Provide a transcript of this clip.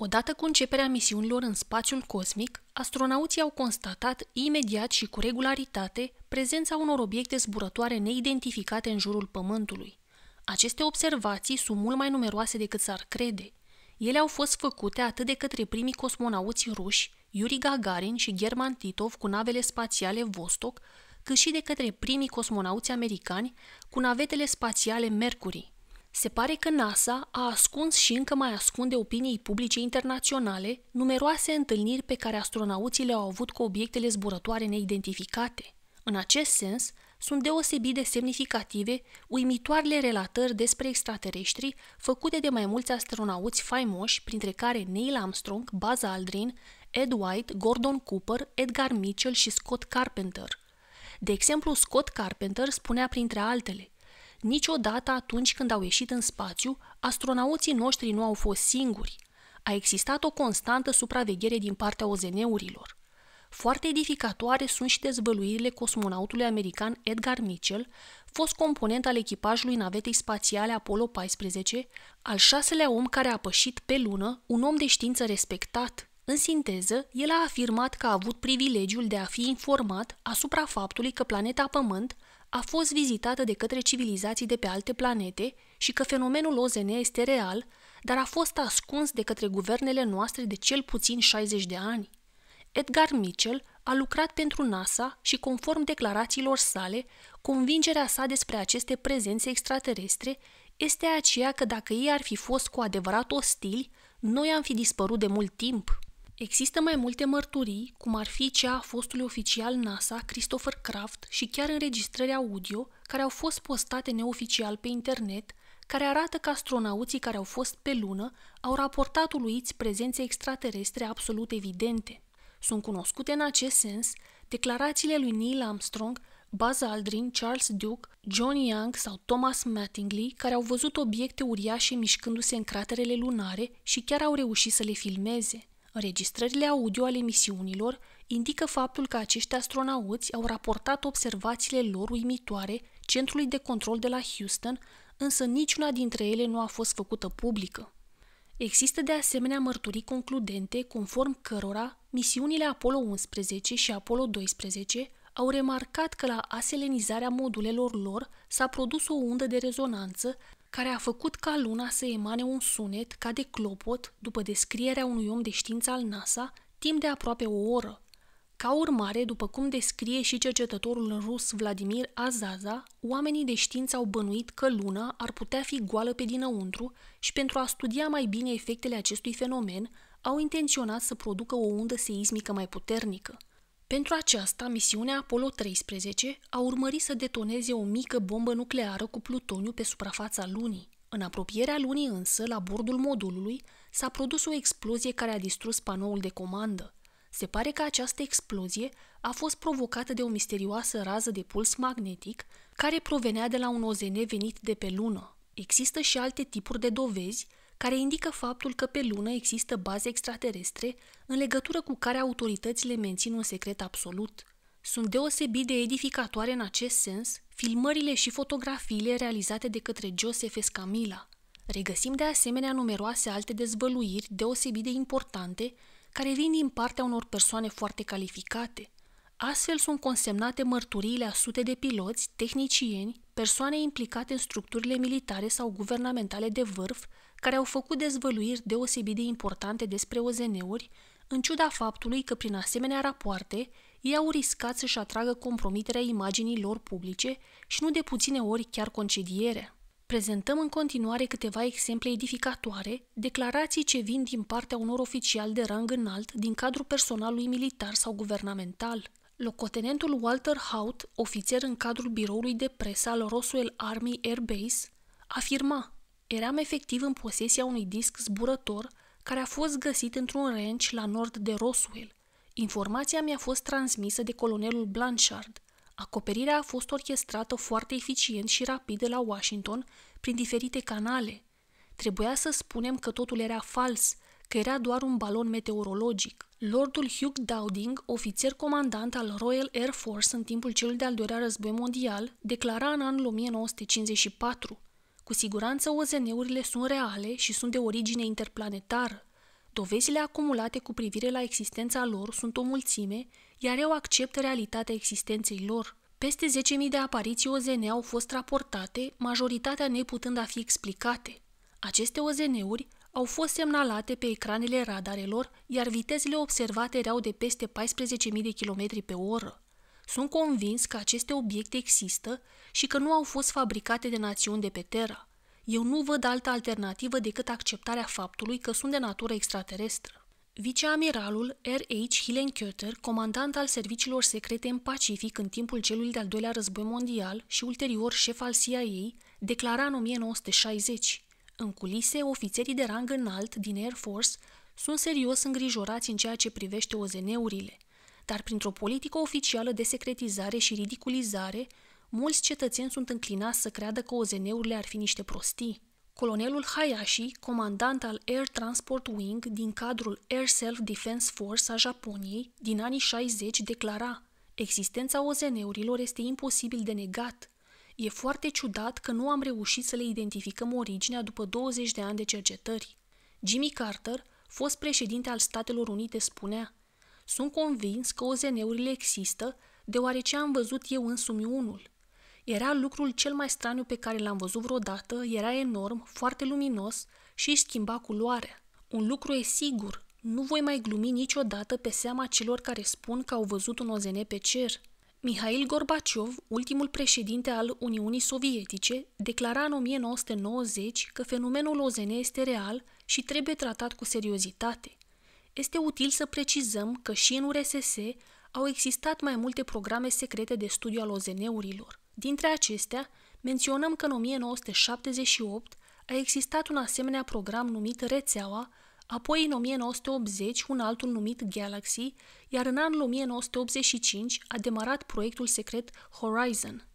Odată cu începerea misiunilor în spațiul cosmic, astronauții au constatat imediat și cu regularitate prezența unor obiecte zburătoare neidentificate în jurul Pământului. Aceste observații sunt mult mai numeroase decât s-ar crede. Ele au fost făcute atât de către primii cosmonauți ruși, Yuri Gagarin și German Titov cu navele spațiale Vostok, cât și de către primii cosmonauți americani cu navetele spațiale Mercury – se pare că NASA a ascuns și încă mai ascunde opiniei publice internaționale numeroase întâlniri pe care astronauții le-au avut cu obiectele zburătoare neidentificate. În acest sens, sunt deosebit de semnificative uimitoarele relatări despre extraterestri făcute de mai mulți astronauți faimoși, printre care Neil Armstrong, Buzz Aldrin, Ed White, Gordon Cooper, Edgar Mitchell și Scott Carpenter. De exemplu, Scott Carpenter spunea printre altele – Niciodată atunci când au ieșit în spațiu, astronauții noștri nu au fost singuri. A existat o constantă supraveghere din partea OZN-urilor. Foarte edificatoare sunt și dezvăluirile cosmonautului american Edgar Mitchell, fost component al echipajului navetei spațiale Apollo 14, al șaselea om care a pășit pe lună, un om de știință respectat. În sinteză, el a afirmat că a avut privilegiul de a fi informat asupra faptului că planeta Pământ – a fost vizitată de către civilizații de pe alte planete și că fenomenul OZN este real, dar a fost ascuns de către guvernele noastre de cel puțin 60 de ani. Edgar Mitchell a lucrat pentru NASA și, conform declarațiilor sale, convingerea sa despre aceste prezențe extraterestre este aceea că dacă ei ar fi fost cu adevărat ostili, noi am fi dispărut de mult timp. Există mai multe mărturii, cum ar fi cea a fostului oficial NASA, Christopher Kraft, și chiar înregistrări audio, care au fost postate neoficial pe internet, care arată că astronauții care au fost pe lună au raportat uluiți prezențe extraterestre absolut evidente. Sunt cunoscute în acest sens declarațiile lui Neil Armstrong, Buzz Aldrin, Charles Duke, John Young sau Thomas Mattingly, care au văzut obiecte uriașe mișcându-se în craterele lunare și chiar au reușit să le filmeze. Înregistrările audio ale misiunilor indică faptul că acești astronauți au raportat observațiile lor uimitoare Centrului de Control de la Houston, însă niciuna dintre ele nu a fost făcută publică. Există de asemenea mărturii concludente conform cărora misiunile Apollo 11 și Apollo 12 au remarcat că la aselenizarea modulelor lor s-a produs o undă de rezonanță care a făcut ca luna să emane un sunet ca de clopot după descrierea unui om de știință al NASA timp de aproape o oră. Ca urmare, după cum descrie și cercetătorul rus Vladimir Azaza, oamenii de știință au bănuit că luna ar putea fi goală pe dinăuntru și pentru a studia mai bine efectele acestui fenomen, au intenționat să producă o undă seismică mai puternică – pentru aceasta, misiunea Apollo 13 a urmărit să detoneze o mică bombă nucleară cu plutoniu pe suprafața Lunii. În apropierea Lunii însă, la bordul modulului, s-a produs o explozie care a distrus panoul de comandă. Se pare că această explozie a fost provocată de o misterioasă rază de puls magnetic care provenea de la un OZN venit de pe lună. Există și alte tipuri de dovezi care indică faptul că pe lună există baze extraterestre în legătură cu care autoritățile mențin un secret absolut. Sunt deosebit de edificatoare în acest sens filmările și fotografiile realizate de către Joseph Escamilla. Regăsim de asemenea numeroase alte dezvăluiri deosebit de importante care vin din partea unor persoane foarte calificate. Astfel sunt consemnate mărturiile a sute de piloți, tehnicieni, persoane implicate în structurile militare sau guvernamentale de vârf, care au făcut dezvăluiri deosebit de importante despre OZN-uri, în ciuda faptului că prin asemenea rapoarte ei au riscat să-și atragă compromiterea imaginii lor publice și nu de puține ori chiar concedierea. Prezentăm în continuare câteva exemple edificatoare, declarații ce vin din partea unor oficiali de rang înalt din cadrul personalului militar sau guvernamental. Locotenentul Walter Hout, ofițer în cadrul biroului de presă al Roswell Army Air Base, afirma Eram efectiv în posesia unui disc zburător care a fost găsit într-un ranch la nord de Roswell. Informația mi-a fost transmisă de colonelul Blanchard. Acoperirea a fost orchestrată foarte eficient și rapid de la Washington prin diferite canale. Trebuia să spunem că totul era fals, că era doar un balon meteorologic. Lordul Hugh Dowding, ofițer comandant al Royal Air Force în timpul celui de-al doilea război mondial, declara în anul 1954 cu siguranță OZN-urile sunt reale și sunt de origine interplanetară. Dovezile acumulate cu privire la existența lor sunt o mulțime, iar eu accept realitatea existenței lor. Peste 10.000 de apariții OZN au fost raportate, majoritatea neputând a fi explicate. Aceste OZN-uri au fost semnalate pe ecranele radarelor, iar vitezele observate erau de peste 14.000 de km pe oră. Sunt convins că aceste obiecte există și că nu au fost fabricate de națiuni de pe Terra. Eu nu văd altă alternativă decât acceptarea faptului că sunt de natură extraterestră. Viceamiralul R.H. Hillenkötter, comandant al serviciilor secrete în Pacific în timpul celui de-al doilea război mondial și ulterior șef al CIA, declara în 1960 În culise, ofițerii de rang înalt din Air Force sunt serios îngrijorați în ceea ce privește OZN-urile – dar printr-o politică oficială de secretizare și ridiculizare, mulți cetățeni sunt înclinați să creadă că OZN-urile ar fi niște prostii. Colonelul Hayashi, comandant al Air Transport Wing din cadrul Air Self Defense Force a Japoniei din anii 60, declara Existența OZN-urilor este imposibil de negat. E foarte ciudat că nu am reușit să le identificăm originea după 20 de ani de cercetări. Jimmy Carter, fost președinte al Statelor Unite, spunea – sunt convins că OZN-urile există, deoarece am văzut eu însumi unul. Era lucrul cel mai straniu pe care l-am văzut vreodată, era enorm, foarte luminos și își schimba culoarea. Un lucru e sigur, nu voi mai glumi niciodată pe seama celor care spun că au văzut un OZN pe cer. Mihail Gorbaciov, ultimul președinte al Uniunii Sovietice, declara în 1990 că fenomenul OZN este real și trebuie tratat cu seriozitate este util să precizăm că și în URSS au existat mai multe programe secrete de studiu al OZN-urilor. Dintre acestea, menționăm că în 1978 a existat un asemenea program numit Rețeaua, apoi în 1980 un altul numit Galaxy, iar în anul 1985 a demarat proiectul secret Horizon.